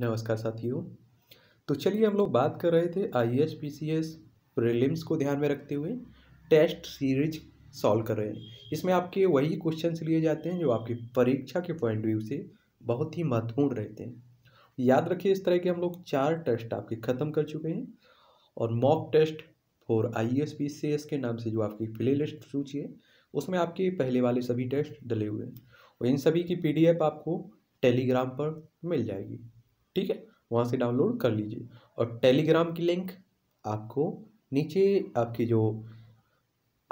नमस्कार साथियों तो चलिए हम लोग बात कर रहे थे I S P C S prelims को ध्यान में रखते हुए टेस्ट सीरीज सॉल्व कर रहे हैं इसमें आपके वही क्वेश्चन लिए जाते हैं जो आपकी परीक्षा के पॉइंट व्यू से बहुत ही महत्वपूर्ण रहते हैं याद रखिए इस तरह के हम लोग चार टेस्ट आपके ख़त्म कर चुके हैं और mock test for I S P C S के नाम से जो आपकी प्ले लिस्ट सूची है उसमें आपके पहले वाले सभी टेस्ट डले हुए हैं और इन सभी की पी डी एफ आपको टेलीग्राम पर मिल जाएगी ठीक है वहाँ से डाउनलोड कर लीजिए और टेलीग्राम की लिंक आपको नीचे आपकी जो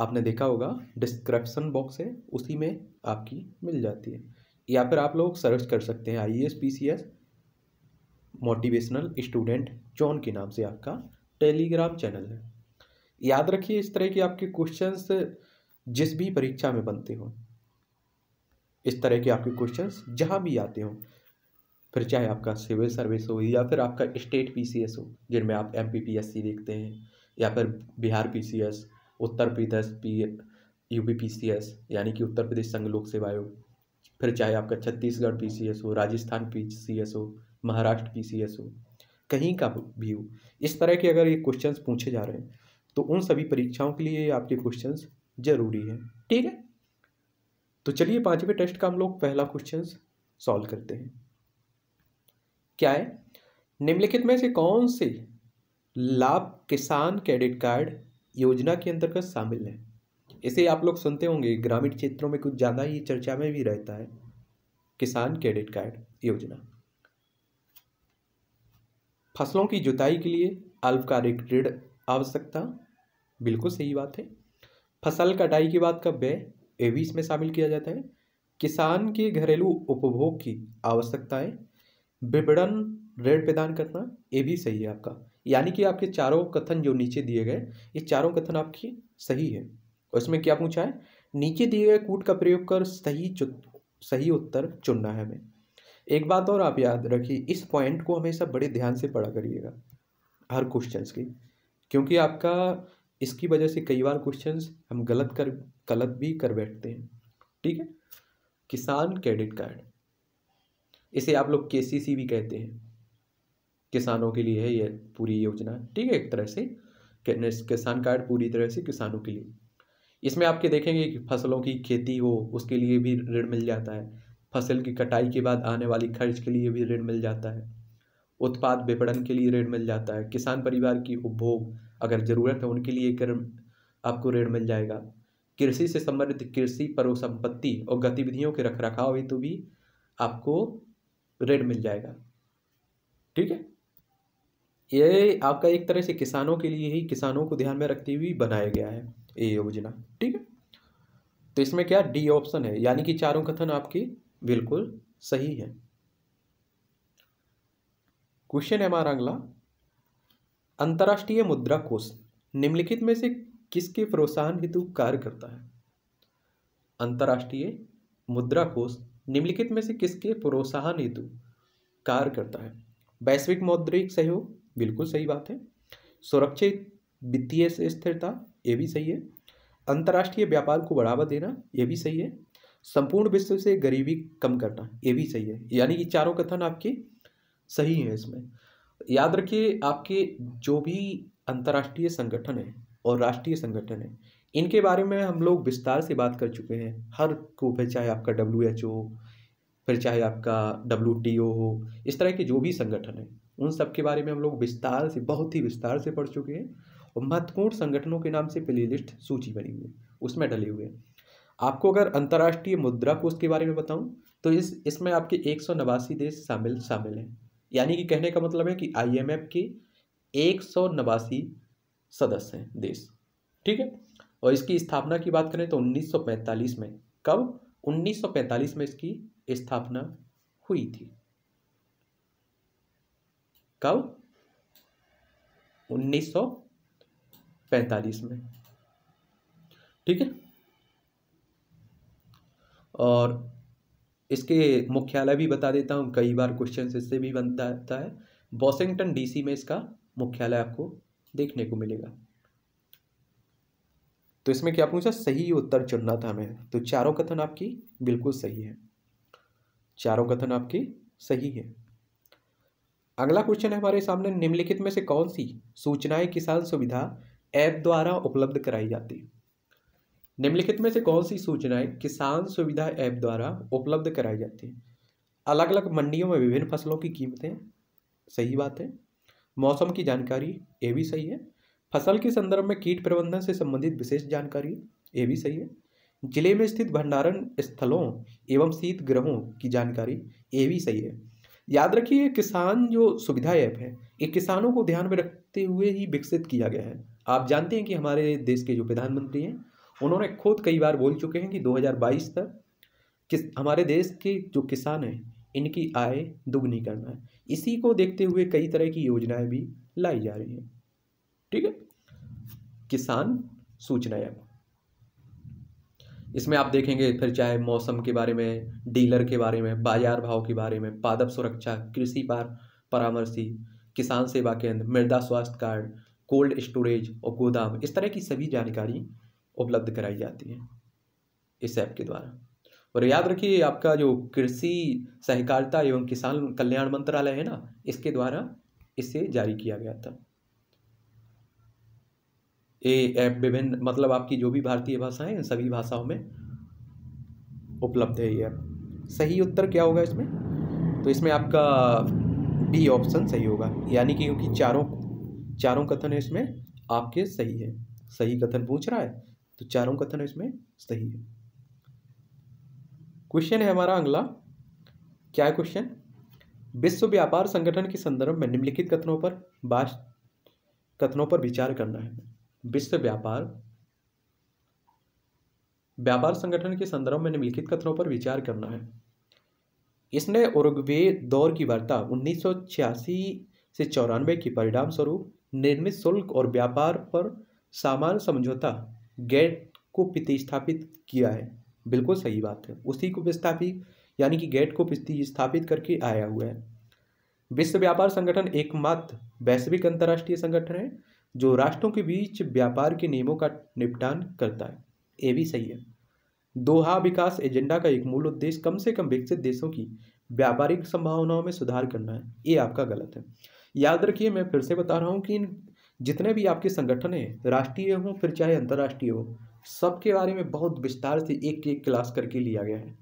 आपने देखा होगा डिस्क्रिप्सन बॉक्स है उसी में आपकी मिल जाती है या फिर आप लोग सर्च कर सकते हैं I S P C S motivational student John के नाम से आपका टेलीग्राम चैनल है याद रखिए इस तरह के आपके क्वेश्चंस जिस भी परीक्षा में बनते हों इस तरह के आपके क्वेश्चंस जहाँ भी आते हों फिर चाहे आपका सिविल सर्विस हो या फिर आपका स्टेट पीसीएस हो जिनमें आप एम पी देखते हैं या फिर Bihar PCS Uttar Pradesh P U P यानी कि उत्तर प्रदेश संघ लोक सेवा आयोग फिर चाहे आपका छत्तीसगढ़ पी हो राजस्थान पी हो महाराष्ट्र पी हो कहीं का भी हो इस तरह के अगर ये क्वेश्चंस पूछे जा रहे हैं तो उन सभी परीक्षाओं के लिए आपके क्वेश्चंस जरूरी हैं ठीक है तो चलिए पाँचवें टेस्ट का हम लोग पहला क्वेश्चन सॉल्व करते हैं क्या है निम्नलिखित में से कौन से लाभ किसान क्रेडिट कार्ड योजना के अंतर्गत शामिल है इसे आप लोग सुनते होंगे ग्रामीण क्षेत्रों में कुछ ज़्यादा ही चर्चा में भी रहता है किसान क्रेडिट कार्ड योजना फसलों की जुताई के लिए अल्पकालिक ऋण आवश्यकता बिल्कुल सही बात है फसल कटाई के बाद का व्यय ये भी इसमें शामिल किया जाता है किसान के घरेलू उपभोग की आवश्यकताएं विपणन ऋण प्रदान करना ये भी सही है आपका यानी कि आपके चारों कथन जो नीचे दिए गए ये चारों कथन आपकी सही है और इसमें क्या पूछा है नीचे दिए गए कूट का प्रयोग कर सही सही उत्तर चुनना है हमें एक बात और आप याद रखिए इस पॉइंट को हमेशा बड़े ध्यान से पढ़ा करिएगा हर क्वेश्चन की क्योंकि आपका इसकी वजह से कई बार क्वेश्चन हम गलत कर गलत भी कर बैठते हैं ठीक है किसान क्रेडिट कार्ड इसे आप लोग के भी कहते हैं किसानों के लिए है ये पूरी योजना ठीक है एक तरह से किसान कार्ड पूरी तरह से किसानों के लिए इसमें आपके देखेंगे कि फसलों की खेती हो उसके लिए भी ऋण मिल जाता है फसल की कटाई के बाद आने वाली खर्च के लिए भी ऋण मिल जाता है उत्पाद विपणन के लिए ऋण मिल जाता है किसान परिवार की उपभोग अगर ज़रूरत है उनके लिए कर, आपको ऋण मिल जाएगा कृषि से संबंधित कृषि परोसंपत्ति और गतिविधियों के रखरखाव हेतु भी आपको रेट मिल जाएगा ठीक है ये आपका एक तरह से किसानों के लिए ही किसानों को ध्यान में रखते हुए बनाया गया है ये योजना ठीक है तो इसमें क्या डी ऑप्शन है यानी कि चारों कथन आपकी बिल्कुल सही है क्वेश्चन है हमारा अगला अंतर्राष्ट्रीय मुद्रा कोष निम्नलिखित में से किसके प्रोत्साहन हेतु कार्य करता है अंतर्राष्ट्रीय मुद्रा कोष निम्नलिखित में से किसके प्रोत्साहन हेतु कार्य करता है वैश्विक मौद्रिक सहयोग बिल्कुल सही बात है सुरक्षित वित्तीय स्थिरता ये भी सही है अंतर्राष्ट्रीय व्यापार को बढ़ावा देना ये भी सही है संपूर्ण विश्व से गरीबी कम करना ये भी सही है यानी कि चारों कथन आपके सही हैं इसमें याद रखिए आपके जो भी अंतर्राष्ट्रीय संगठन है और राष्ट्रीय संगठन है इनके बारे में हम लोग विस्तार से बात कर चुके हैं हर को फिर चाहे आपका डब्ल्यू एच ओ फिर चाहे आपका डब्ल्यू टी ओ हो इस तरह के जो भी संगठन हैं उन सब के बारे में हम लोग विस्तार से बहुत ही विस्तार से पढ़ चुके हैं और महत्वपूर्ण संगठनों के नाम से प्ले लिस्ट सूची बनी हुई है उसमें डले हुए हैं आपको अगर अंतर्राष्ट्रीय मुद्रा कोष के बारे में बताऊं तो इस इसमें आपके एक सौ नवासी देश शामिल शामिल हैं यानी कि कहने का मतलब है कि एफ के एक सौ नवासी सदस्य हैं देश ठीक है और इसकी स्थापना की बात करें तो 1945 में कब 1945 में इसकी स्थापना हुई थी कब 1945 में ठीक है और इसके मुख्यालय भी बता देता हूँ कई बार क्वेश्चन इससे भी बनता है वॉशिंगटन डीसी में इसका मुख्यालय आपको देखने को मिलेगा तो इसमें क्या पूछा सही उत्तर चुनना था हमें तो चारों कथन आपकी बिल्कुल सही है चारों कथन आपकी सही है अगला क्वेश्चन है हमारे सामने निम्नलिखित में से कौन सी सूचनाएं किसान सुविधा ऐप द्वारा उपलब्ध कराई जाती है निम्नलिखित में से कौन सी सूचनाएं किसान सुविधा ऐप द्वारा उपलब्ध कराई जाती है अलग अलग मंडियों में विभिन्न फसलों की कीमतें सही बात है मौसम की जानकारी ये भी सही है फसल के संदर्भ में कीट प्रबंधन से संबंधित विशेष जानकारी ये भी सही है जिले में स्थित भंडारण स्थलों एवं शीत ग्रहों की जानकारी ये भी सही है याद रखिए किसान जो सुविधा ऐप है ये किसानों को ध्यान में रखते हुए ही विकसित किया गया है आप जानते हैं कि हमारे देश के जो प्रधानमंत्री हैं उन्होंने खुद कई बार बोल चुके हैं कि 2022 तक किस हमारे देश के जो किसान हैं इनकी आय दुगनी करना है इसी को देखते हुए कई तरह की योजनाएं भी लाई जा रही हैं ठीक है किसान सूचना ऐप इसमें आप देखेंगे फिर चाहे मौसम के बारे में डीलर के बारे में बाजार भाव के बारे में पादप सुरक्षा कृषि पार परामर्शी किसान सेवा केंद्र मृदा स्वास्थ्य कार्ड कोल्ड स्टोरेज और गोदाम इस तरह की सभी जानकारी उपलब्ध कराई जाती है इस ऐप के द्वारा और याद रखिए आपका जो कृषि सहकारिता एवं किसान कल्याण मंत्रालय है ना इसके द्वारा इसे जारी किया गया था ये विभिन्न मतलब आपकी जो भी भारतीय भाषा है इन सभी भाषाओं में उपलब्ध है ये ऐप सही उत्तर क्या होगा इसमें तो इसमें आपका बी ऑप्शन सही होगा यानी कि क्योंकि चारों चारों कथन है इसमें आपके सही है सही कथन पूछ रहा है तो चारों कथन इसमें सही है क्वेश्चन है हमारा अगला क्या है क्वेश्चन विश्व व्यापार संगठन के संदर्भ में निम्नलिखित कथनों पर बात कथनों पर विचार करना है विश्व व्यापार व्यापार संगठन के संदर्भ में निम्नलिखित कथनों पर विचार करना है इसने उर्गवे दौर की वार्ता उन्नीस से चौरानवे की परिणाम स्वरूप निर्मित शुल्क और व्यापार पर सामान समझौता गेट को प्रतिस्थापित किया है बिल्कुल सही बात है उसी को विस्थापित यानी कि गेट को प्रतिस्थापित करके आया हुआ है विश्व व्यापार संगठन एकमात्र वैश्विक अंतर्राष्ट्रीय संगठन है जो राष्ट्रों के बीच व्यापार के नियमों का निपटान करता है ये भी सही है दोहा विकास एजेंडा का एक मूल उद्देश्य कम से कम विकसित देशों की व्यापारिक संभावनाओं में सुधार करना है ये आपका गलत है याद रखिए मैं फिर से बता रहा हूँ कि इन जितने भी आपके संगठन हैं राष्ट्रीय हों फिर चाहे अंतर्राष्ट्रीय हो सबके बारे में बहुत विस्तार से एक एक क्लास करके लिया गया है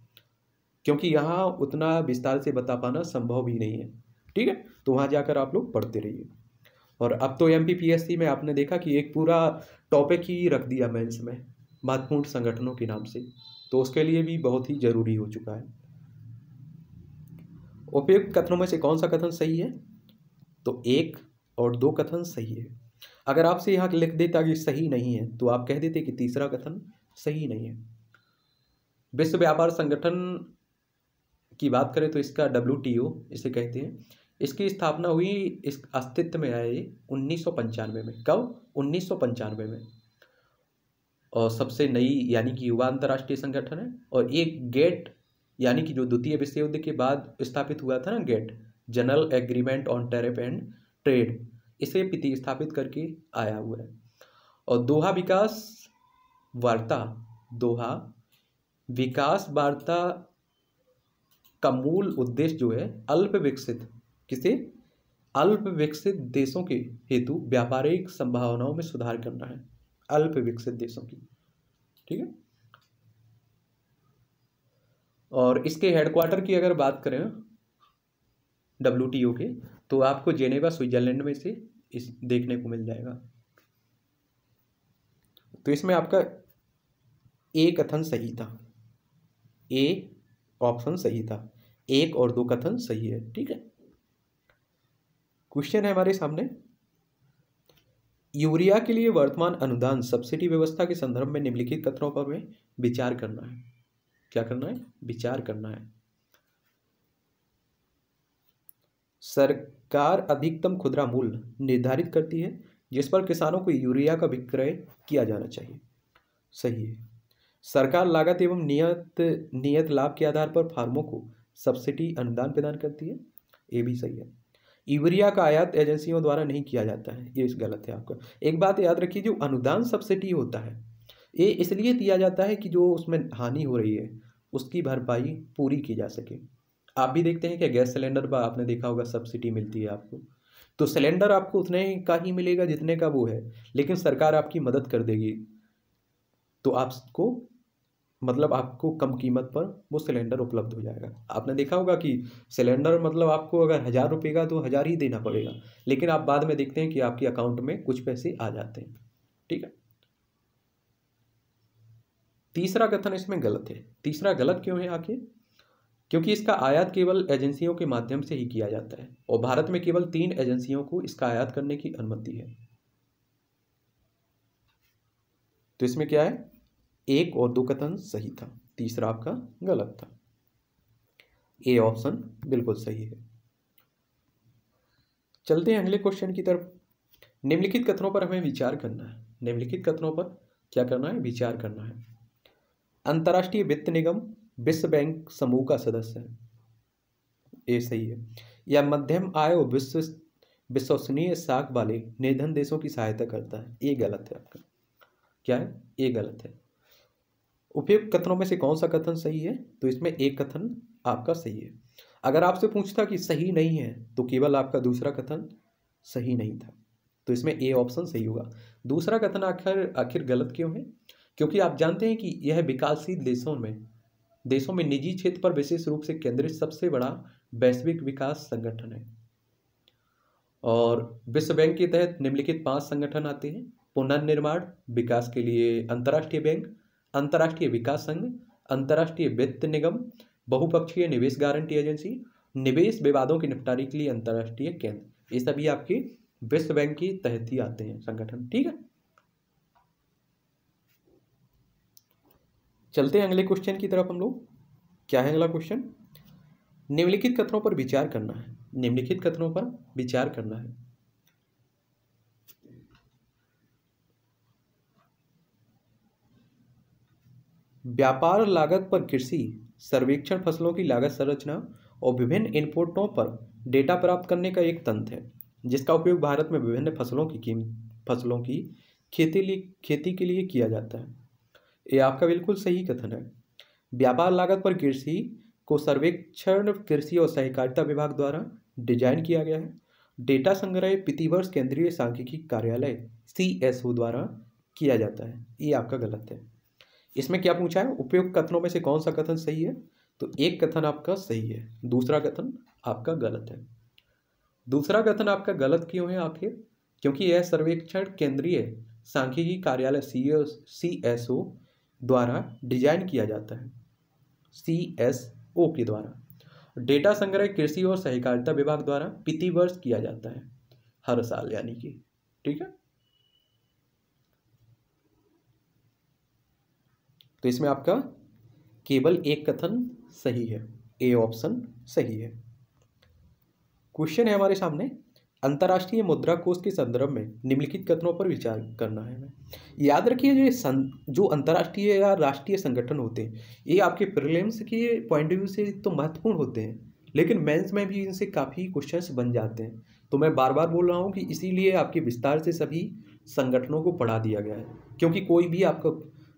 क्योंकि यहाँ उतना विस्तार से बता पाना संभव भी नहीं है ठीक है तो वहाँ जाकर आप लोग पढ़ते रहिए और अब तो एम पी में आपने देखा कि एक पूरा टॉपिक ही रख दिया मेंस में महत्वपूर्ण संगठनों के नाम से तो उसके लिए भी बहुत ही ज़रूरी हो चुका है उपयुक्त कथनों में से कौन सा कथन सही है तो एक और दो कथन सही है अगर आपसे यहाँ लिख देता कि सही नहीं है तो आप कह देते कि तीसरा कथन सही नहीं है विश्व व्यापार संगठन की बात करें तो इसका डब्ल्यू इसे कहते हैं इसकी स्थापना हुई इस अस्तित्व में आए उन्नीस में कब उन्नीस में और सबसे नई यानी कि युवा अंतर्राष्ट्रीय संगठन है और ये गेट यानी कि जो द्वितीय विश्व युद्ध के बाद स्थापित हुआ था ना GATT general agreement on tariff and trade इसे स्थापित करके आया हुआ है और दोहा विकास वार्ता दोहा विकास वार्ता का मूल उद्देश्य जो है अल्प विकसित किसे अल्प विकसित देशों के हेतु व्यापारिक संभावनाओं में सुधार करना है अल्प विकसित देशों की ठीक है और इसके हेडक्वार्टर की अगर बात करें डब्ल्यू के तो आपको जेनेवा स्विट्जरलैंड में से इस देखने को मिल जाएगा तो इसमें आपका ए कथन सही था ए ऑप्शन सही था एक और दो कथन सही है ठीक है क्वेश्चन है हमारे सामने यूरिया के लिए वर्तमान अनुदान सब्सिडी व्यवस्था के संदर्भ में निम्नलिखित कथनों पर हमें विचार करना है क्या करना है विचार करना है सरकार अधिकतम खुदरा मूल्य निर्धारित करती है जिस पर किसानों को यूरिया का विक्रय किया जाना चाहिए सही है सरकार लागत एवं नियत नियत लाभ के आधार पर फार्मों को सब्सिडी अनुदान प्रदान करती है ये भी सही है यूरिया का आयात एजेंसियों द्वारा नहीं किया जाता है ये गलत है आपका एक बात याद रखिए जो अनुदान सब्सिडी होता है ये इसलिए दिया जाता है कि जो उसमें हानि हो रही है उसकी भरपाई पूरी की जा सके आप भी देखते हैं कि गैस सिलेंडर पर आपने देखा होगा सब्सिडी मिलती है आपको तो सिलेंडर आपको उतने का ही मिलेगा जितने का वो है लेकिन सरकार आपकी मदद कर देगी तो आपको मतलब आपको कम कीमत पर वो सिलेंडर उपलब्ध हो जाएगा आपने देखा होगा कि सिलेंडर मतलब आपको अगर हज़ार रुपये का तो हज़ार ही देना पड़ेगा लेकिन आप बाद में देखते हैं कि आपके अकाउंट में कुछ पैसे आ जाते हैं ठीक है तीसरा कथन इसमें गलत है तीसरा गलत क्यों है आखिर क्योंकि इसका आयात केवल एजेंसियों के माध्यम से ही किया जाता है और भारत में केवल तीन एजेंसियों को इसका आयात करने की अनुमति है तो इसमें क्या है एक और दो कथन सही था तीसरा आपका गलत था ए ऑप्शन बिल्कुल सही है चलते हैं अगले क्वेश्चन की तरफ निम्नलिखित कथनों पर हमें विचार करना है निम्नलिखित कथनों पर क्या करना है विचार करना है अंतर्राष्ट्रीय वित्त निगम विश्व बैंक समूह का सदस्य है ये सही है या मध्यम आय और विश्व विश्वसनीय साख वाले निर्धन देशों की सहायता करता है ये गलत है आपका क्या है ये गलत है उपयुक्त कथनों में से कौन सा कथन सही है तो इसमें एक कथन आपका सही है अगर आपसे पूछता कि सही नहीं है तो केवल आपका दूसरा कथन सही नहीं था तो इसमें ए ऑप्शन सही होगा दूसरा कथन आखिर आखिर गलत क्यों है क्योंकि आप जानते हैं कि यह विकासशील देशों में देशों में निजी क्षेत्र पर विशेष रूप से केंद्रित सबसे बड़ा वैश्विक विकास संगठन है और विश्व बैंक के तहत निम्नलिखित पांच संगठन आते हैं पुनर्निर्माण विकास के लिए अंतर्राष्ट्रीय बैंक अंतर्राष्ट्रीय विकास संघ अंतर्राष्ट्रीय वित्त निगम बहुपक्षीय निवेश गारंटी एजेंसी निवेश विवादों के निपटारे के लिए अंतर्राष्ट्रीय केंद्र ये सभी आपके विश्व बैंक के तहत ही आते हैं संगठन ठीक है चलते हैं अगले क्वेश्चन की तरफ हम लोग क्या है अगला क्वेश्चन निम्नलिखित कथनों पर विचार करना है निम्नलिखित कथनों पर विचार करना है व्यापार लागत पर कृषि सर्वेक्षण फसलों की लागत संरचना और विभिन्न इनपुटों पर डेटा प्राप्त करने का एक तंत्र है जिसका उपयोग भारत में विभिन्न फसलों की फसलों की खेती लिए खेती के लिए किया जाता है ये आपका बिल्कुल सही कथन है व्यापार लागत पर कृषि को सर्वेक्षण कृषि और सहकारिता विभाग द्वारा डिजाइन किया गया है डेटा संग्रह प्रतिवर्ष केंद्रीय सांख्यिकी कार्यालय सी द्वारा किया जाता है ये आपका गलत है इसमें क्या पूछा है उपयुक्त कथनों में से कौन सा कथन सही है तो एक कथन आपका सही है दूसरा कथन आपका गलत है दूसरा कथन आपका गलत क्यों है आखिर क्योंकि यह सर्वेक्षण केंद्रीय सांख्यिकी कार्यालय सी सी एस ओ द्वारा डिजाइन किया जाता है सी एस ओ के द्वारा डेटा संग्रह कृषि और सहकारिता विभाग द्वारा प्रतिवर्ष किया जाता है हर साल यानी कि ठीक है तो इसमें आपका केवल एक कथन सही है ए ऑप्शन सही है क्वेश्चन है हमारे सामने अंतर्राष्ट्रीय मुद्रा कोष के संदर्भ में निम्नलिखित कथनों पर विचार करना है हमें याद रखिए जो सं जो अंतर्राष्ट्रीय या राष्ट्रीय संगठन होते हैं ये आपके प्रिलिम्स के पॉइंट ऑफ व्यू से तो महत्वपूर्ण होते हैं लेकिन मेंस में भी इनसे काफ़ी क्वेश्चंस बन जाते हैं तो मैं बार बार बोल रहा हूँ कि इसीलिए आपके विस्तार से सभी संगठनों को पढ़ा दिया गया है क्योंकि कोई भी आपका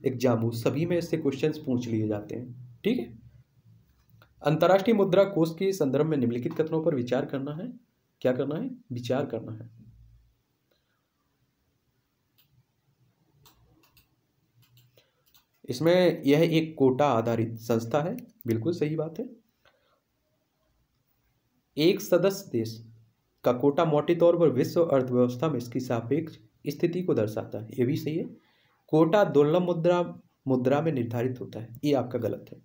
एग्जाम सभी में इससे क्वेश्चंस पूछ लिए जाते हैं ठीक है अंतर्राष्ट्रीय मुद्रा कोष के संदर्भ में निम्नलिखित कथनों पर विचार करना है क्या करना है विचार करना है इसमें यह एक कोटा आधारित संस्था है बिल्कुल सही बात है एक सदस्य देश का कोटा मोटे तौर पर विश्व अर्थव्यवस्था में इसकी सापेक्ष स्थिति को दर्शाता है यह भी सही है कोटा दुर्लभ मुद्रा मुद्रा में निर्धारित होता है ये आपका गलत है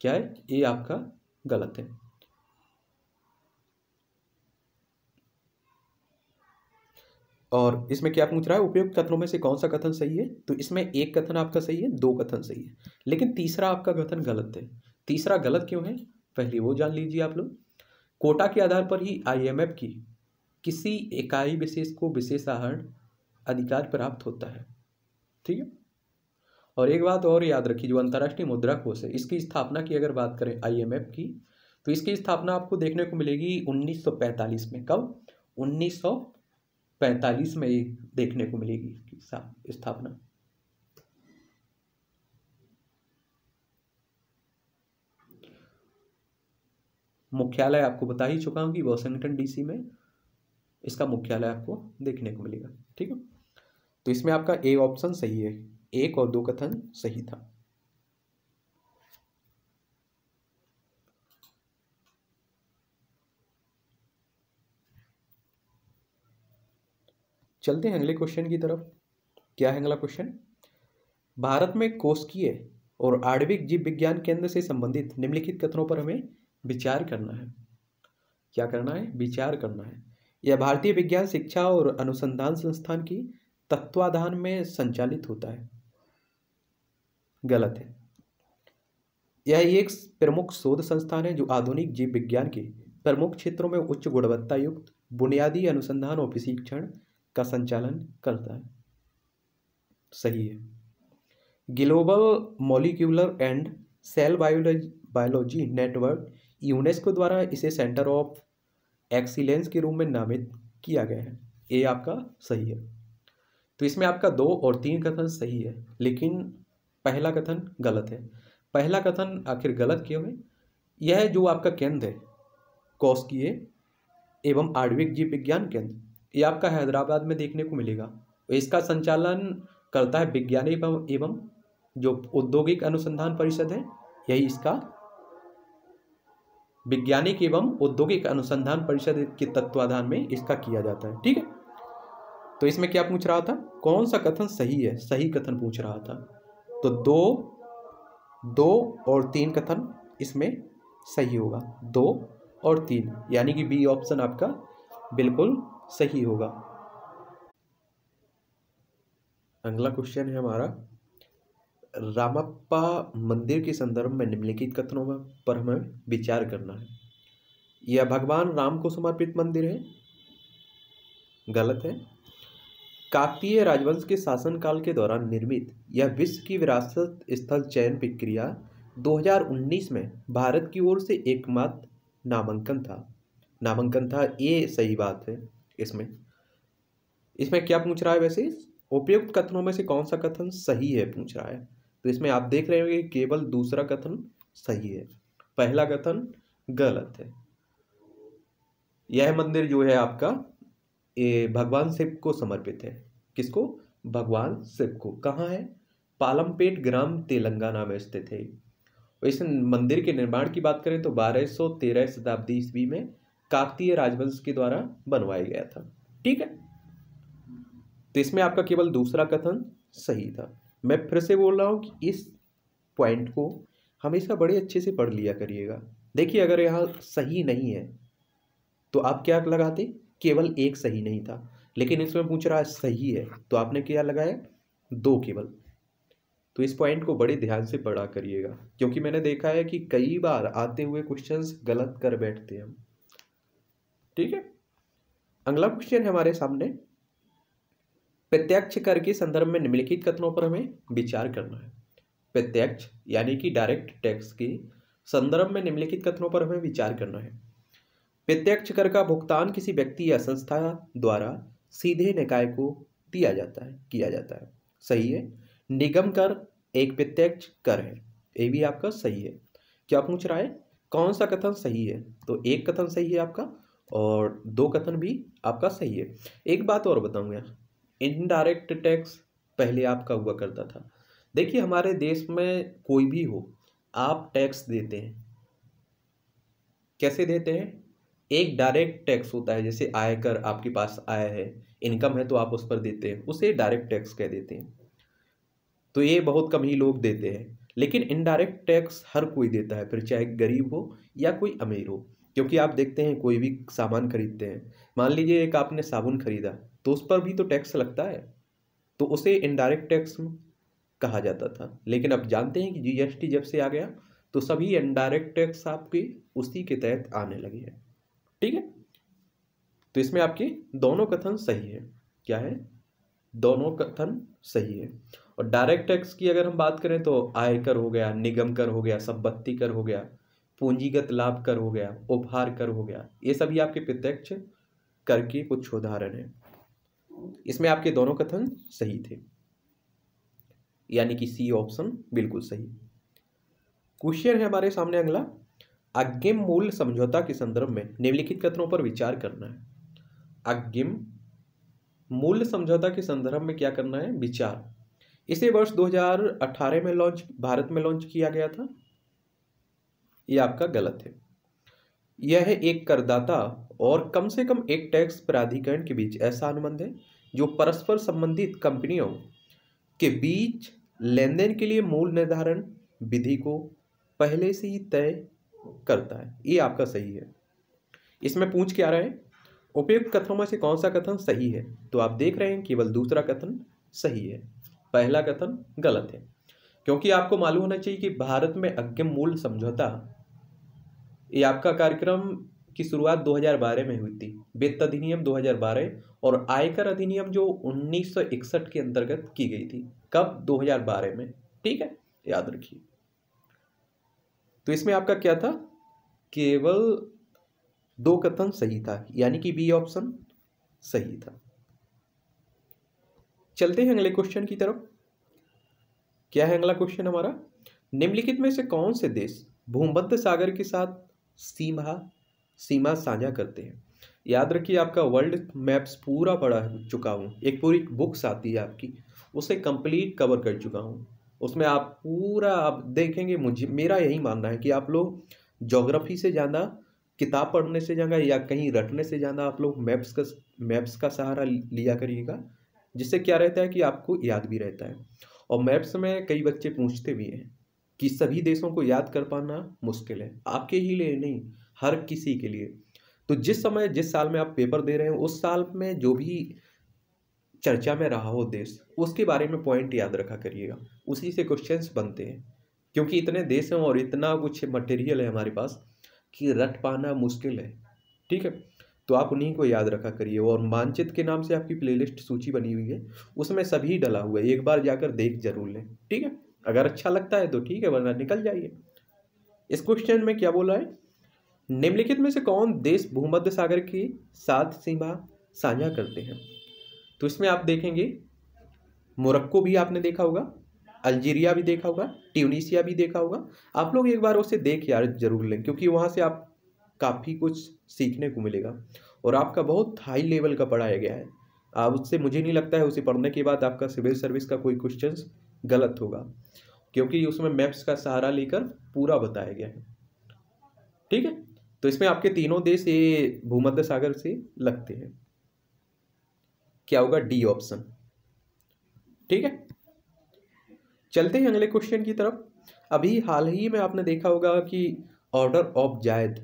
क्या है ये आपका गलत है और इसमें क्या पूछ रहा है उपयुक्त कथनों में से कौन सा कथन सही है तो इसमें एक कथन आपका सही है दो कथन सही है लेकिन तीसरा आपका कथन गलत है तीसरा गलत क्यों है पहले वो जान लीजिए आप लोग कोटा के आधार पर ही आईएमएफ की किसी इकाई विशेष को विशेष आहरण अधिकार प्राप्त होता है ठीक है और एक बात और याद रखिए जो अंतर्राष्ट्रीय मुद्रा कोष है इसकी स्थापना की अगर बात करें आईएमएफ की तो इसकी स्थापना आपको देखने को मिलेगी 1945 में कब 1945 में ये देखने को मिलेगी स्थापना मुख्यालय आपको बता ही चुका हूँ कि वॉशिंगटन डीसी में इसका मुख्यालय आपको देखने को मिलेगा ठीक है तो इसमें आपका ए ऑप्शन सही है एक और दो कथन सही था चलते हैं अगले क्वेश्चन की तरफ क्या है अगला क्वेश्चन भारत में कोशकीय और आणविक जीव विज्ञान केंद्र से संबंधित निम्नलिखित कथनों पर हमें विचार करना है क्या करना है विचार करना है यह भारतीय विज्ञान शिक्षा और अनुसंधान संस्थान की तत्वाधान में संचालित होता है गलत है यह एक प्रमुख शोध संस्थान है जो आधुनिक जीव विज्ञान के प्रमुख क्षेत्रों में उच्च गुणवत्ता युक्त बुनियादी अनुसंधान और प्रशिक्षण का संचालन करता है सही है global molecular and cell biology biology network UNESCO द्वारा इसे सेंटर ऑफ एक्सीलेंस के रूप में नामित किया गया है ये आपका सही है तो इसमें आपका दो और तीन कथन सही है लेकिन पहला कथन गलत है पहला कथन आखिर गलत क्यों है यह जो आपका केंद्र है कौशकीय एवं आर्विक जीव विज्ञान केंद्र ये आपका हैदराबाद में देखने को मिलेगा इसका संचालन करता है विज्ञान एवं एवं जो औद्योगिक अनुसंधान परिषद है यही इसका वैज्ञानिक एवं औद्योगिक अनुसंधान परिषद के तत्वाधान में इसका किया जाता है ठीक है तो इसमें क्या पूछ रहा था कौन सा कथन सही है सही कथन पूछ रहा था तो दो दो और तीन कथन इसमें सही होगा दो और तीन यानी कि बी ऑप्शन आपका बिल्कुल सही होगा अगला क्वेश्चन है हमारा रामप्पा मंदिर के संदर्भ में निम्नलिखित कथनों में पर हमें विचार करना है यह भगवान राम को समर्पित मंदिर है गलत है काकतीय राजवंश के शासनकाल के दौरान निर्मित यह विश्व की विरासत स्थल चयन प्रक्रिया 2019 में भारत की ओर से एकमात्र नामांकन था नामांकन था ये सही बात है इसमें इसमें क्या पूछ रहा है वैसे उपयुक्त कथनों में से कौन सा कथन सही है पूछ रहा है तो इसमें आप देख रहे होंगे केवल दूसरा कथन सही है पहला कथन गलत है यह मंदिर जो है आपका ये भगवान शिव को समर्पित है किसको भगवान शिव को कहाँ है पालमपेट ग्राम तेलंगाना में स्थित है इस मंदिर के निर्माण की बात करें तो 1213 शताब्दी ईस्वी में काकतीय राजवंश के द्वारा बनवाया गया था ठीक है तो इसमें आपका केवल दूसरा कथन सही था मैं फिर से बोल रहा हूँ कि इस पॉइंट को हमेशा बड़े अच्छे से पढ़ लिया करिएगा देखिए अगर यहाँ सही नहीं है तो आप क्या लगाते केवल एक सही नहीं था लेकिन इसमें पूछ रहा है सही है तो आपने क्या लगाया दो केवल तो इस पॉइंट को बड़े ध्यान से पढ़ा करिएगा क्योंकि मैंने देखा है कि कई बार आते हुए क्वेश्चंस गलत कर बैठते हैं हम ठीक है अगला क्वेश्चन है हमारे सामने प्रत्यक्ष कर के संदर्भ में निम्नलिखित कथनों पर हमें विचार करना है प्रत्यक्ष यानी कि डायरेक्ट टैक्स के संदर्भ में निम्नलिखित कथनों पर हमें विचार करना है प्रत्यक्ष कर का भुगतान किसी व्यक्ति या संस्था द्वारा सीधे निकाय को दिया जाता है किया जाता है सही है निगम कर एक प्रत्यक्ष कर है ये भी आपका सही है क्या पूछ रहा है कौन सा कथन सही है तो एक कथन सही है आपका और दो कथन भी आपका सही है एक बात और बताऊंगा इनडायरेक्ट टैक्स पहले आपका हुआ करता था देखिए हमारे देश में कोई भी हो आप टैक्स देते हैं कैसे देते हैं एक डायरेक्ट टैक्स होता है जैसे आयकर आपके पास आया है इनकम है तो आप उस पर देते हैं उसे डायरेक्ट टैक्स कह देते हैं तो ये बहुत कम ही लोग देते हैं लेकिन इनडायरेक्ट टैक्स हर कोई देता है फिर चाहे गरीब हो या कोई अमीर हो क्योंकि आप देखते हैं कोई भी सामान खरीदते हैं मान लीजिए एक आपने साबुन खरीदा तो उस पर भी तो टैक्स लगता है तो उसे इनडायरेक्ट टैक्स कहा जाता था लेकिन अब जानते हैं कि जीएसटी जब से आ गया तो सभी इनडायरेक्ट टैक्स आपके उसी के तहत आने लगे हैं ठीक है तो इसमें आपकी दोनों कथन सही है क्या है दोनों कथन सही है और डायरेक्ट टैक्स की अगर हम बात करें तो आयकर हो गया निगम कर हो गया संपत्ति कर हो गया पूंजीगत लाभ कर हो गया उपहार कर हो गया ये सभी आपके प्रत्यक्ष कर के कुछ उदाहरण है इसमें आपके दोनों कथन सही थे यानी कि सी ऑप्शन बिल्कुल सही क्वेश्चन है हमारे सामने अगला अज्ञम मूल समझौता के संदर्भ में निम्नलिखित कथनों पर विचार करना है अज्ञिम मूल्य समझौता के संदर्भ में क्या करना है विचार इसे वर्ष 2018 में लॉन्च भारत में लॉन्च किया गया था यह आपका गलत है यह एक करदाता और कम से कम एक टैक्स प्राधिकरण के बीच ऐसा अनुबंध है जो परस्पर संबंधित कंपनियों के बीच लेन देन के लिए मूल निर्धारण विधि को पहले से ही तय करता है ये आपका सही है इसमें पूछ क्या रहा है उपयुक्त कथनों में से कौन सा कथन सही है तो आप देख रहे हैं केवल दूसरा कथन सही है पहला कथन गलत है क्योंकि आपको मालूम होना चाहिए कि भारत में अज्ञम मूल समझौता ये आपका कार्यक्रम की शुरुआत 2012 में हुई थी वित्त अधिनियम 2012 और आयकर अधिनियम जो 1961 के अंतर्गत की गई थी कब 2012 में ठीक है याद रखिए तो इसमें आपका क्या था केवल दो कथन सही था यानी कि बी ऑप्शन सही था चलते हैं अगले क्वेश्चन की तरफ क्या है अगला क्वेश्चन हमारा निम्नलिखित में से कौन से देश भूमध्य सागर के साथ सीमा सीमा साझा करते हैं याद रखिए आपका वर्ल्ड मैप्स पूरा पड़ा चुका हूँ एक पूरी बुक्स आती है आपकी उसे कंप्लीट कवर कर चुका हूँ उसमें आप पूरा आप देखेंगे मुझे मेरा यही मानना है कि आप लोग जोग्राफी से ज़्यादा किताब पढ़ने से ज़्यादा या कहीं रटने से ज़्यादा आप लोग मैप्स का मैप्स का सहारा लिया करिएगा जिससे क्या रहता है कि आपको याद भी रहता है और मैप्स में कई बच्चे पूछते भी हैं कि सभी देशों को याद कर पाना मुश्किल है आपके ही लिए नहीं हर किसी के लिए तो जिस समय जिस साल में आप पेपर दे रहे हैं उस साल में जो भी चर्चा में रहा हो देश उसके बारे में पॉइंट याद रखा करिएगा उसी से क्वेश्चंस बनते हैं क्योंकि इतने देश हैं और इतना कुछ मटेरियल है हमारे पास कि रट पाना मुश्किल है ठीक है तो आप उन्हीं को याद रखा करिए और मानचित के नाम से आपकी प्लेलिस्ट सूची बनी हुई है उसमें सभी डला हुआ है एक बार जाकर देख जरूर लें ठीक है अगर अच्छा लगता है तो ठीक है वरना निकल जाइए इस क्वेश्चन में क्या बोला है निम्नलिखित में से कौन देश भूमध्य सागर की सात सीमा साझा करते हैं तो इसमें आप देखेंगे मोरक्को भी आपने देखा होगा अल्जीरिया भी देखा होगा ट्यूनिशिया भी देखा होगा आप लोग एक बार उसे देख यार जरूर लें क्योंकि वहाँ से आप काफ़ी कुछ सीखने को मिलेगा और आपका बहुत हाई लेवल का पढ़ाया गया है आप उससे मुझे नहीं लगता है उसे पढ़ने के बाद आपका सिविल सर्विस का कोई क्वेश्चन गलत होगा क्योंकि उसमें मैप्स का सहारा लेकर पूरा बताया गया है ठीक है तो इसमें आपके तीनों देश ये भूमध्य सागर से लगते हैं क्या होगा डी ऑप्शन ठीक है चलते हैं अगले क्वेश्चन की तरफ अभी हाल ही में आपने देखा होगा कि ऑर्डर ऑफ जायद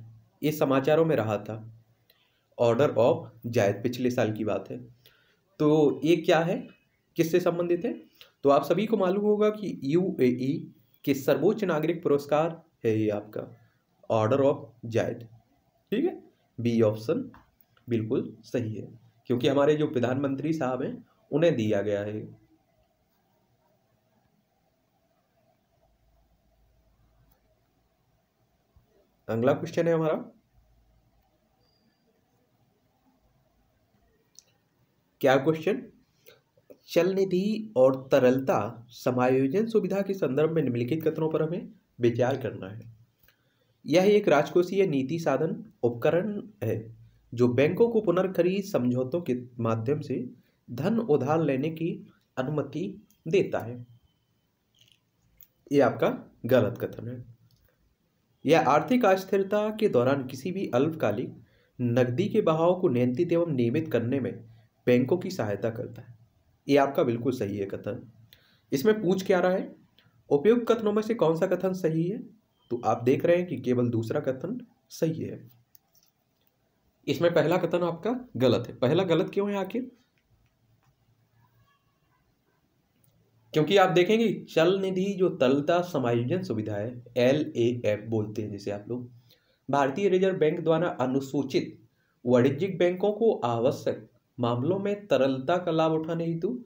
ये समाचारों में रहा था ऑर्डर ऑफ जायद पिछले साल की बात है तो ये क्या है किससे संबंधित है तो आप सभी को मालूम होगा कि यू e के सर्वोच्च नागरिक पुरस्कार है ये आपका ऑर्डर ऑफ जायद ठीक है बी ऑप्शन बिल्कुल सही है क्योंकि हमारे जो प्रधानमंत्री साहब हैं उन्हें दिया गया है अगला क्वेश्चन है हमारा क्या क्वेश्चन चल निधि और तरलता समायोजन सुविधा के संदर्भ में निम्नलिखित कथनों पर हमें विचार करना है यह एक राजकोषीय नीति साधन उपकरण है जो बैंकों को पुनर्खरीद समझौतों के माध्यम से धन उधार लेने की अनुमति देता है ये आपका गलत कथन है यह आर्थिक अस्थिरता के दौरान किसी भी अल्पकालिक नकदी के बहाव को नियंत्रित एवं नियमित करने में बैंकों की सहायता करता है ये आपका बिल्कुल सही है कथन इसमें पूछ क्या रहा है उपयुक्त कथनों में से कौन सा कथन सही है तो आप देख रहे हैं कि केवल दूसरा कथन सही है इसमें पहला कथन आपका गलत है पहला गलत क्यों है आखिर क्योंकि आप देखेंगे चल निधि जो तरलता समायोजन सुविधा है एल ए एफ बोलते हैं जिसे आप लोग भारतीय रिजर्व बैंक द्वारा अनुसूचित वाणिज्यिक बैंकों को आवश्यक मामलों में तरलता का लाभ उठाने हेतु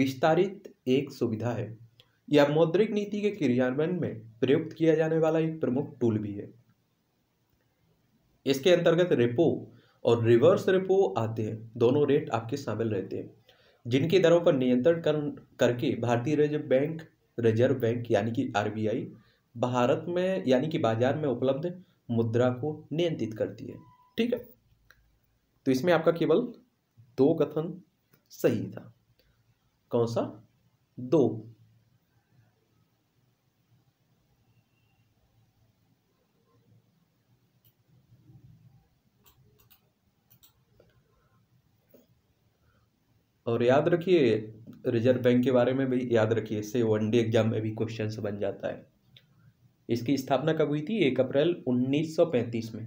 विस्तारित एक सुविधा है यह मौद्रिक नीति के क्रियान्वयन में प्रयुक्त किया जाने वाला एक प्रमुख टूल भी है इसके अंतर्गत रेपो और रिवर्स रेपो आते हैं दोनों रेट आपके शामिल रहते हैं जिनकी दरों पर नियंत्रण कर करके भारतीय रिजर्व बैंक रिजर्व बैंक यानी कि आरबीआई भारत में यानी कि बाजार में उपलब्ध मुद्रा को नियंत्रित करती है ठीक है तो इसमें आपका केवल दो कथन सही था कौन सा दो और याद रखिए रिजर्व बैंक के बारे में भी याद रखिए इससे वनडे एग्जाम में भी क्वेश्चन बन जाता है इसकी स्थापना कब हुई थी एक अप्रैल 1935 में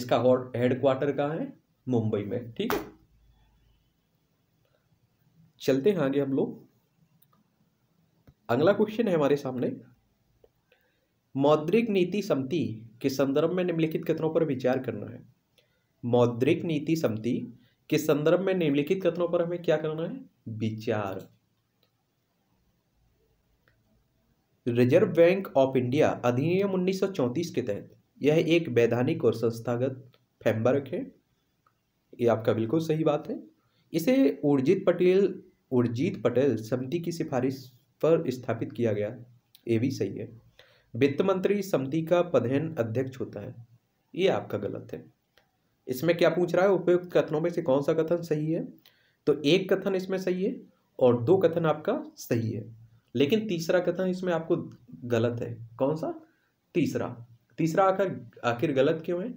इसका हेडक्वार्टर कहाँ है मुंबई में ठीक है चलते हैं आगे हम लोग अगला क्वेश्चन है हमारे सामने मौद्रिक नीति समिति के संदर्भ में निम्नलिखित कथनों पर विचार करना है मौद्रिक नीति समिति के संदर्भ में निम्नलिखित कथनों पर हमें क्या करना है विचार रिजर्व बैंक ऑफ इंडिया अधिनियम 1934 के तहत यह एक वैधानिक और संस्थागत फैम्बर्क है ये आपका बिल्कुल सही बात है इसे उर्जित पटेल उर्जीत पटेल समिति की सिफारिश पर स्थापित किया गया ये भी सही है वित्त मंत्री समिति का पदहन अध्यक्ष होता है ये आपका गलत है इसमें क्या पूछ रहा है उपयुक्त कथनों में से कौन सा कथन सही है तो एक कथन इसमें सही है और दो कथन आपका सही है लेकिन तीसरा कथन इसमें आपको गलत है कौन सा तीसरा तीसरा आखिर आखिर गलत क्यों है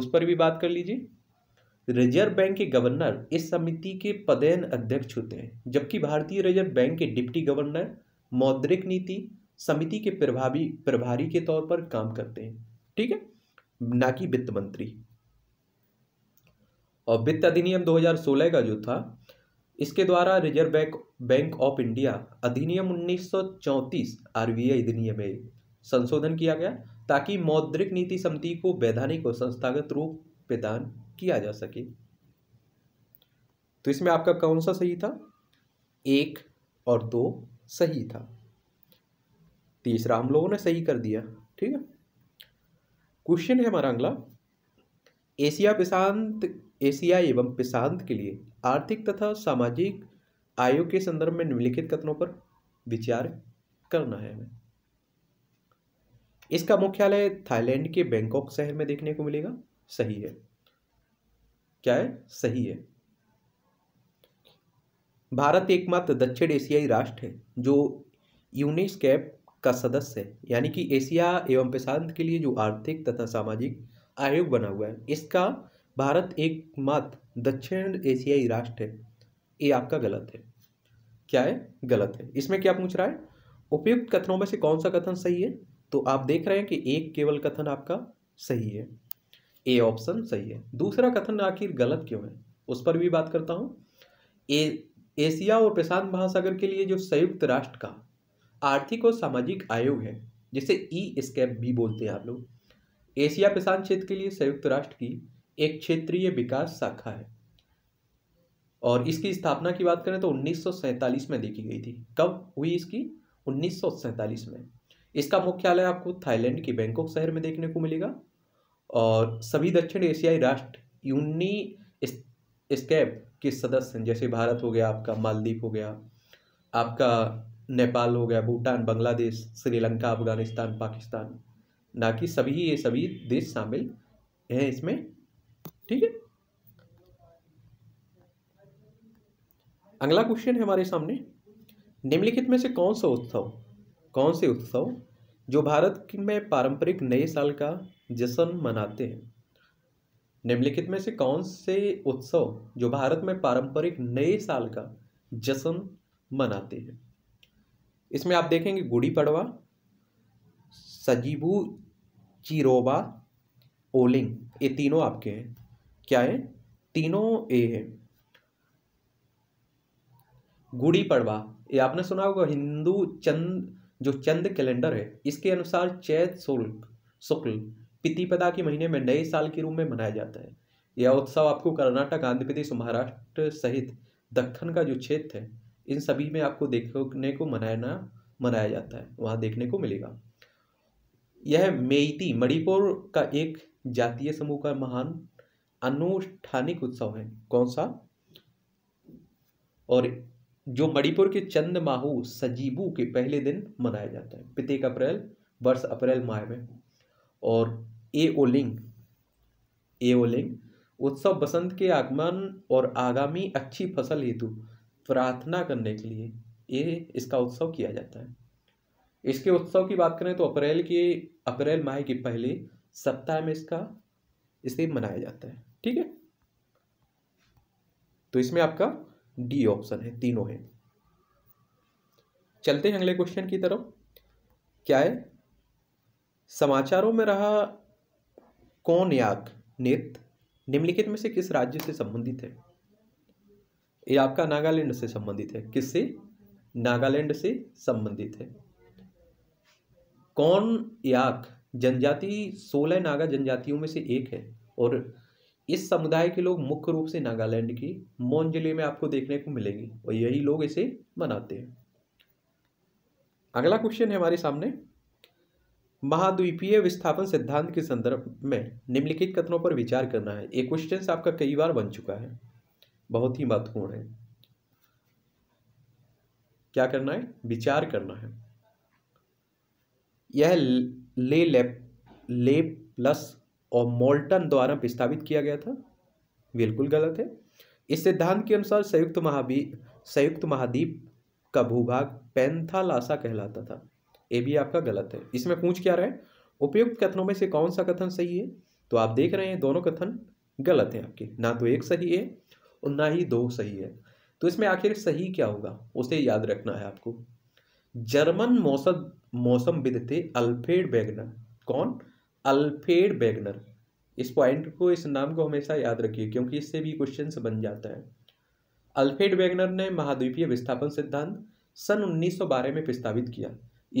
उस पर भी बात कर लीजिए रिजर्व बैंक के गवर्नर इस समिति के पदेन अध्यक्ष होते हैं जबकि भारतीय रिजर्व बैंक के डिप्टी गवर्नर मौद्रिक नीति समिति के प्रभावी प्रभारी के तौर पर काम करते हैं ठीक है ना कि वित्त मंत्री और वित्त अधिनियम 2016 का जो था इसके द्वारा reserve bank bank of India अधिनियम 1934 आरबीआई अधिनियम में संशोधन किया गया ताकि मौद्रिक नीति समिति को वैधानिक और संस्थागत रूप प्रदान किया जा सके तो इसमें आपका कौन सा सही था एक और दो सही था तीसरा हम लोगों ने सही कर दिया ठीक है क्वेश्चन है हमारा अगला एशिया प्रशांत एशिया एवं प्रशांत के लिए आर्थिक तथा सामाजिक आयोग के संदर्भ में निम्नलिखित कथनों पर विचार करना है हमें इसका मुख्यालय थाईलैंड के बैंकॉक शहर में देखने को मिलेगा सही है क्या है सही है भारत एकमात्र दक्षिण एशियाई राष्ट्र है जो यूनेस्कैप का सदस्य है यानी कि एशिया एवं प्रशांत के लिए जो आर्थिक तथा सामाजिक आयोग बना हुआ है इसका भारत एकमात्र दक्षिण एशियाई राष्ट्र है ये आपका गलत है क्या है गलत है इसमें क्या पूछ रहा है उपयुक्त कथनों में से कौन सा कथन सही है तो आप देख रहे हैं कि एक केवल कथन आपका सही है ए ऑप्शन सही है दूसरा कथन आखिर गलत क्यों है उस पर भी बात करता हूँ ए एशिया और प्रशांत महासागर के लिए जो संयुक्त राष्ट्र का आर्थिक और सामाजिक आयोग है जिसे ई स्कैप भी बोलते हैं आप लोग एशिया प्रशांत क्षेत्र के लिए संयुक्त राष्ट्र की एक क्षेत्रीय विकास शाखा है और इसकी स्थापना की बात करें तो उन्नीस में देखी गई थी कब हुई इसकी उन्नीस में इसका मुख्यालय आपको थाईलैंड की बैंकॉक शहर में देखने को मिलेगा और सभी दक्षिण एशियाई राष्ट्र यूनी स्केब के सदस्य हैं जैसे भारत हो गया आपका मालदीप हो गया आपका नेपाल हो गया भूटान बांग्लादेश श्रीलंका अफगानिस्तान पाकिस्तान ना कि सभी ये सभी देश शामिल हैं इसमें ठीक है अगला क्वेश्चन है हमारे सामने निम्नलिखित में से कौन सा उत्सव कौन से उत्सव जो भारत में पारंपरिक नए साल का जश्न मनाते हैं निम्नलिखित में से कौन से उत्सव जो भारत में पारंपरिक नए साल का जश्न मनाते हैं इसमें आप देखेंगे गुड़ी पड़वा सजीबू चिरोबा ओलिंग ये तीनों आपके हैं क्या है तीनों ए है गुड़ी पड़वा ये आपने सुना होगा हिंदू चंद जो चंद कैलेंडर है इसके अनुसार चैत शुल्क शुक्ल पितिपदा के महीने में नए साल के रूप में मनाया जाता है यह उत्सव आपको कर्नाटक आंध्र प्रदेश महाराष्ट्र सहित दक्षिण का जो क्षेत्र है इन सभी में आपको देखने को मनाना मनाया जाता है वहाँ देखने को मिलेगा यह मेईती मणिपुर का एक जातीय समूह का महान अनुष्ठानिक उत्सव है कौन सा और जो मणिपुर के चंद माहू सजीबू के पहले दिन मनाया जाता है प्रत्येक अप्रैल वर्ष अप्रैल माह में और ए ओलिंग ए ओलिंग उत्सव बसंत के आगमन और आगामी अच्छी फसल हेतु प्रार्थना करने के लिए ये इसका उत्सव किया जाता है इसके उत्सव की बात करें तो अप्रैल के अप्रैल माह के पहले सप्ताह में इसका इसे मनाया जाता है ठीक है तो इसमें आपका डी ऑप्शन है तीनों है चलते हैं अगले क्वेश्चन की तरफ क्या है समाचारों में रहा कौन याक नृत्य निम्नलिखित में से किस राज्य से संबंधित है ये आपका नागालैंड से संबंधित है किससे नागालैंड से संबंधित है कौन याक जनजाति सोलह नागा जनजातियों में से एक है और इस समुदाय के लोग मुख्य रूप से नागालैंड की मोन जिले में आपको देखने को मिलेंगे और यही लोग इसे मनाते हैं अगला क्वेश्चन है हमारे सामने महाद्वीपीय विस्थापन सिद्धांत के संदर्भ में निम्नलिखित कथनों पर विचार करना है ये क्वेश्चन आपका कई बार बन चुका है बहुत ही महत्वपूर्ण है क्या करना है विचार करना है यह ले लेप ले प्लस और मोल्टन द्वारा प्रस्तावित किया गया था बिल्कुल गलत है इस सिद्धांत के अनुसार संयुक्त महाद्वीप संयुक्त महाद्वीप का भूभाग पेंथालासा कहलाता था ये भी आपका गलत है इसमें पूछ क्या रहा है उपयुक्त कथनों में से कौन सा कथन सही है तो आप देख रहे हैं दोनों कथन गलत हैं आपके ना तो एक सही है और ना ही दो सही है तो इसमें आखिर सही क्या होगा उसे याद रखना है आपको जर्मन मौसम मौसमविद थे अल्फेड बैगनर कौन अल्फेड बैगनर इस पॉइंट को इस नाम को हमेशा याद रखिए क्योंकि इससे भी क्वेश्चन बन जाता है अल्फेड बैगनर ने महाद्वीपीय विस्थापन सिद्धांत सन 1912 में प्रस्तावित किया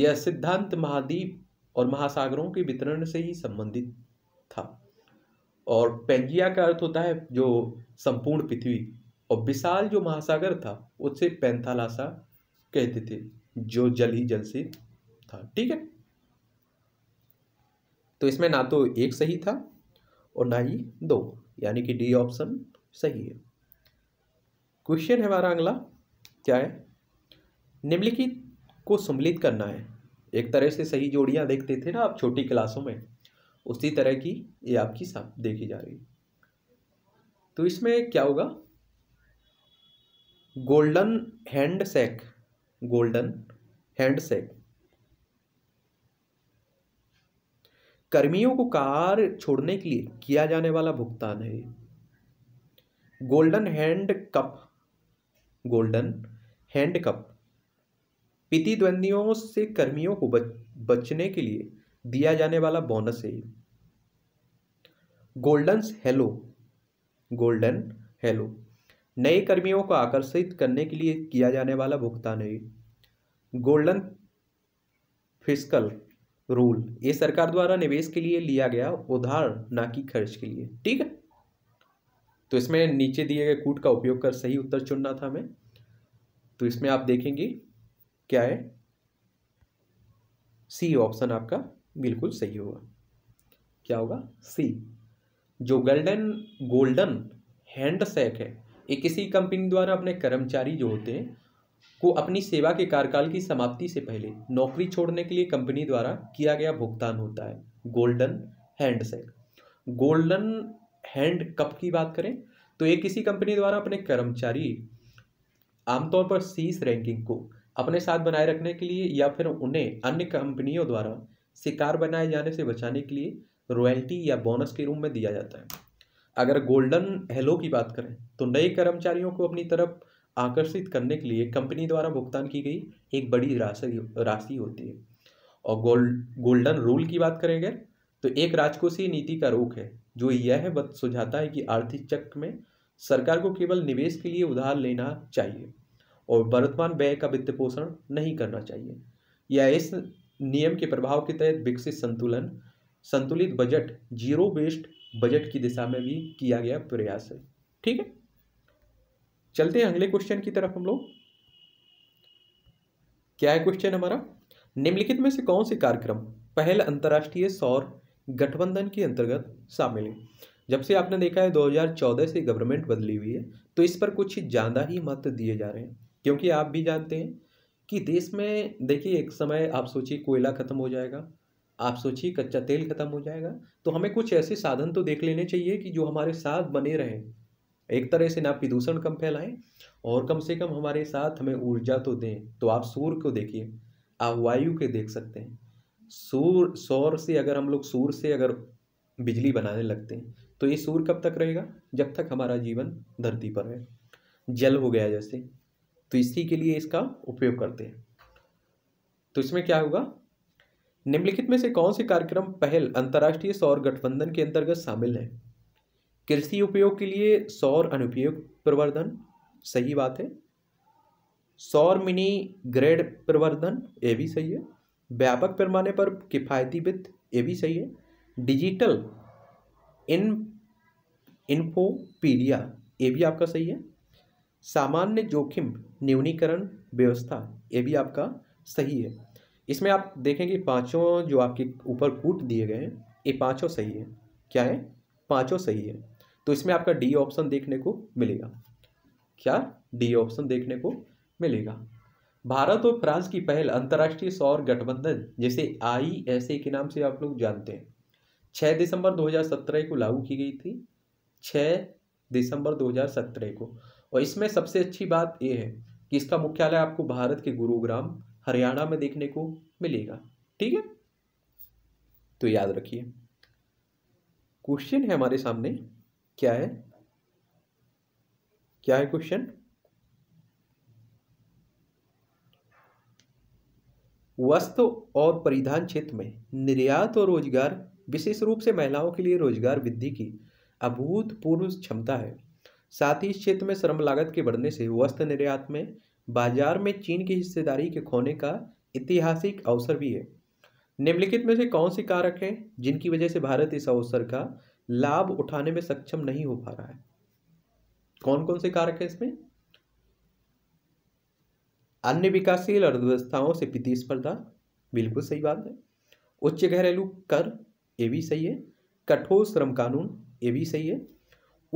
यह सिद्धांत महाद्वीप और महासागरों के वितरण से ही संबंधित था और पेंजिया का अर्थ होता है जो संपूर्ण पृथ्वी और विशाल जो महासागर था उससे पैंथालासा कहते थे जो जल ही जल से था ठीक है तो इसमें ना तो एक सही था और ना ही दो यानी कि डी ऑप्शन सही है क्वेश्चन है हमारा अगला क्या है निम्नलिखित को सम्मिलित करना है एक तरह से सही जोड़ियां देखते थे ना आप छोटी क्लासों में उसी तरह की ये आपकी साफ देखी जा रही तो इसमें क्या होगा golden handshake golden handshake कर्मियों को कार छोड़ने के लिए किया जाने वाला भुगतान है golden handcuff golden handcuff द्वंद्वियों से कर्मियों को बच, बचने के लिए दिया जाने वाला बोनस है गोल्डन हेलो गोल्डन हेलो नए कर्मियों को आकर्षित करने के लिए किया जाने वाला भुगतान है गोल्डन फिस्कल रूल ये सरकार द्वारा निवेश के लिए लिया गया उधार ना कि खर्च के लिए ठीक है तो इसमें नीचे दिए गए कूट का उपयोग कर सही उत्तर चुनना था हमें तो इसमें आप देखेंगे क्या है सी ऑप्शन आपका बिल्कुल सही होगा क्या होगा सी जो गोल्डन गोल्डन हैंड है ये किसी कंपनी द्वारा अपने कर्मचारी जो होते हैं को अपनी सेवा के कार्यकाल की समाप्ति से पहले नौकरी छोड़ने के लिए कंपनी द्वारा किया गया भुगतान होता है golden hand golden handcuff की बात करें तो ये किसी कंपनी द्वारा अपने कर्मचारी आमतौर पर सीस रैंकिंग को अपने साथ बनाए रखने के लिए या फिर उन्हें अन्य कंपनियों द्वारा शिकार बनाए जाने से बचाने के लिए रॉयल्टी या बोनस के रूप में दिया जाता है अगर गोल्डन हेलो की बात करें तो नए कर्मचारियों को अपनी तरफ आकर्षित करने के लिए कंपनी द्वारा भुगतान की गई एक बड़ी राशि राशि होती है और गोल्ड गोल्डन रूल की बात करें अगर तो एक राजकोषीय नीति का रोक है जो यह सुझाता है कि आर्थिक चक्र में सरकार को केवल निवेश के लिए उधार लेना चाहिए और वर्तमान व्यय का वित्त पोषण नहीं करना चाहिए या इस नियम के प्रभाव के तहत विकसित संतुलन संतुलित बजट जीरो वेस्ट बजट की दिशा में भी किया गया प्रयास है ठीक है चलते हैं अगले क्वेश्चन की तरफ हम लोग क्या है क्वेश्चन हमारा निम्नलिखित में से कौन से कार्यक्रम पहल अंतर्राष्ट्रीय सौर गठबंधन के अंतर्गत शामिल है जब से आपने देखा है 2014 से गवर्नमेंट बदली हुई है तो इस पर कुछ ज़्यादा ही महत्व दिए जा रहे हैं क्योंकि आप भी जानते हैं कि देश में देखिए एक समय आप सोचिए कोयला ख़त्म हो जाएगा आप सोचिए कच्चा तेल ख़त्म हो जाएगा तो हमें कुछ ऐसे साधन तो देख लेने चाहिए कि जो हमारे साथ बने रहें एक तरह से ना प्रदूषण कम फैलाएं और कम से कम हमारे साथ हमें ऊर्जा तो दें तो आप सूर्य को देखिए आप वायु के देख सकते हैं सूर सौर से अगर हम लोग सूर्य से अगर बिजली बनाने लगते हैं तो ये सूर्य कब तक रहेगा जब तक हमारा जीवन धरती पर है जल हो गया जैसे तो इसी के लिए इसका उपयोग करते हैं तो इसमें क्या होगा निम्नलिखित में से कौन से कार्यक्रम पहल अंतर्राष्ट्रीय सौर गठबंधन के अंतर्गत शामिल हैं कृषि उपयोग के लिए सौर अनुपयोग प्रवर्धन सही बात है सौर मिनी ग्रेड प्रवर्धन ये भी सही है व्यापक पैमाने पर किफ़ायती वित्त ये भी सही है डिजिटल इन इन्फोपीडिया ये भी आपका सही है सामान्य जोखिम न्यूनीकरण व्यवस्था ये भी आपका सही है इसमें आप देखेंगे पांचों जो आपके ऊपर कूट दिए गए हैं ये पांचों सही है क्या है पांचों सही है तो इसमें आपका डी ऑप्शन देखने को मिलेगा क्या डी ऑप्शन देखने को मिलेगा भारत और फ्रांस की पहल अंतर्राष्ट्रीय सौर गठबंधन जिसे आई एस ए के नाम से आप लोग जानते हैं छः दिसंबर 2017 को लागू की गई थी छः दिसंबर 2017 को और इसमें सबसे अच्छी बात यह है कि इसका मुख्यालय आपको भारत के गुरुग्राम हरियाणा में देखने को मिलेगा ठीक है तो याद रखिए क्वेश्चन है हमारे सामने क्या है क्या है क्वेश्चन वस्त्र और परिधान क्षेत्र में निर्यात और रोजगार विशेष रूप से महिलाओं के लिए रोजगार वृद्धि की अभूतपूर्व क्षमता है साथ ही इस क्षेत्र में श्रम लागत के बढ़ने से वस्त्र निर्यात में बाजार में चीन की हिस्सेदारी के खोने का ऐतिहासिक अवसर भी है निम्नलिखित में से कौन से कारक हैं जिनकी वजह से भारत इस अवसर का लाभ उठाने में सक्षम नहीं हो पा रहा है कौन कौन से कारक है इसमें अन्य विकासशील अर्थव्यवस्थाओं से प्रतिस्पर्धा बिल्कुल सही बात है उच्च घरेलू कर ये भी सही है कठोर श्रम कानून ये भी सही है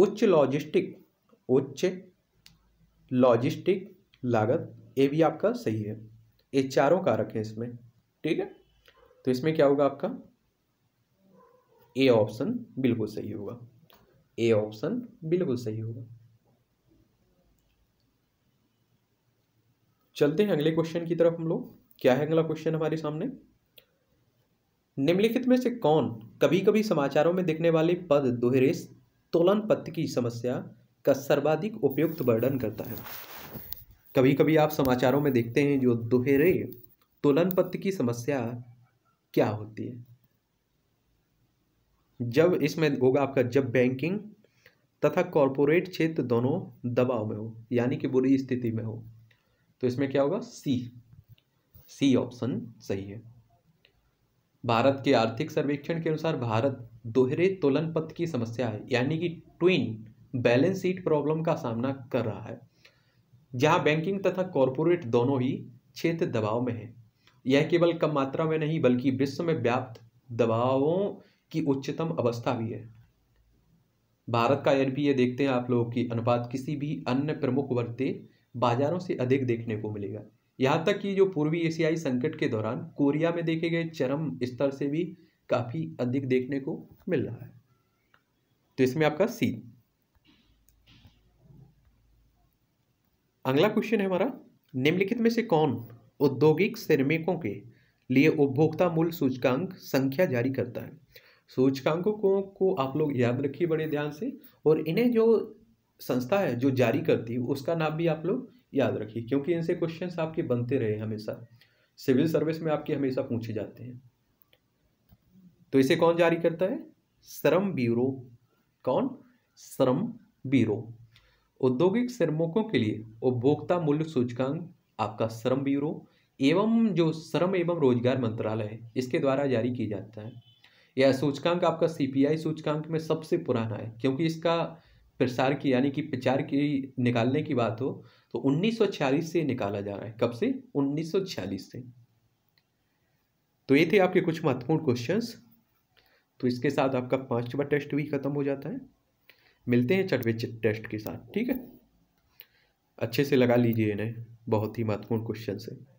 उच्च लॉजिस्टिक उच्च लॉजिस्टिक लागत ये भी आपका सही है ये चारों कारक है इसमें ठीक है तो इसमें क्या होगा आपका ए ऑप्शन बिल्कुल सही होगा ए ऑप्शन बिल्कुल सही होगा चलते हैं अगले क्वेश्चन की तरफ हम लोग क्या है अगला क्वेश्चन हमारे सामने निम्नलिखित में से कौन कभी कभी समाचारों में दिखने वाले पद दोहरे तोलन पद की समस्या का सर्वाधिक उपयुक्त वर्णन करता है कभी कभी आप समाचारों में देखते हैं जो दोहरे तोलन पद की समस्या क्या होती है जब इसमें होगा आपका जब बैंकिंग तथा कॉरपोरेट क्षेत्र दोनों दबाव में हो यानी कि बुरी स्थिति में हो तो इसमें क्या होगा सी सी ऑप्शन सही है भारत के आर्थिक सर्वेक्षण के अनुसार भारत दोहरे तोलन पथ की समस्या है यानी कि ट्विन बैलेंस शीट प्रॉब्लम का सामना कर रहा है जहां बैंकिंग तथा कॉरपोरेट दोनों ही क्षेत्र दबाव में है यह केवल कम मात्रा में नहीं बल्कि विश्व में व्याप्त दबावों की उच्चतम अवस्था भी है भारत का एनपीए देखते हैं आप लोग की अनुपात किसी भी अन्य प्रमुख वर्ते बाजारों से अधिक देखने को मिलेगा यहाँ तक कि जो पूर्वी एशियाई संकट के दौरान कोरिया में देखे गए चरम स्तर से भी काफ़ी अधिक देखने को मिल रहा है तो इसमें आपका सी अगला क्वेश्चन है हमारा निम्नलिखित में से कौन औद्योगिक श्रमिकों के लिए उपभोक्ता मूल्य सूचकांक संख्या जारी करता है सूचकांकों को, को आप लोग याद रखिए बड़े ध्यान से और इन्हें जो संस्था है जो जारी करती है उसका नाम भी आप लोग याद रखिए क्योंकि इनसे क्वेश्चन आपके बनते रहे हमेशा सिविल सर्विस में आपके हमेशा पूछे जाते हैं तो इसे कौन जारी करता है श्रम ब्यूरो कौन श्रम ब्यूरो औद्योगिक श्रमिकों के लिए उपभोक्ता मूल्य सूचकांक आपका श्रम ब्यूरो एवं जो श्रम एवं रोजगार मंत्रालय है इसके द्वारा जारी किया जाता है यह सूचकांक आपका सीपीआई सूचकांक में सबसे पुराना है क्योंकि इसका प्रसार की यानी कि प्रचार की निकालने की बात हो तो 1946 से निकाला जा रहा है कब से 1946 से तो ये थे आपके कुछ महत्वपूर्ण क्वेश्चंस तो इसके साथ आपका पांचवा टेस्ट भी खत्म हो जाता है मिलते हैं छठवें टेस्ट के साथ ठीक है अच्छे से लगा लीजिए इन्हें बहुत ही महत्वपूर्ण क्वेश्चन है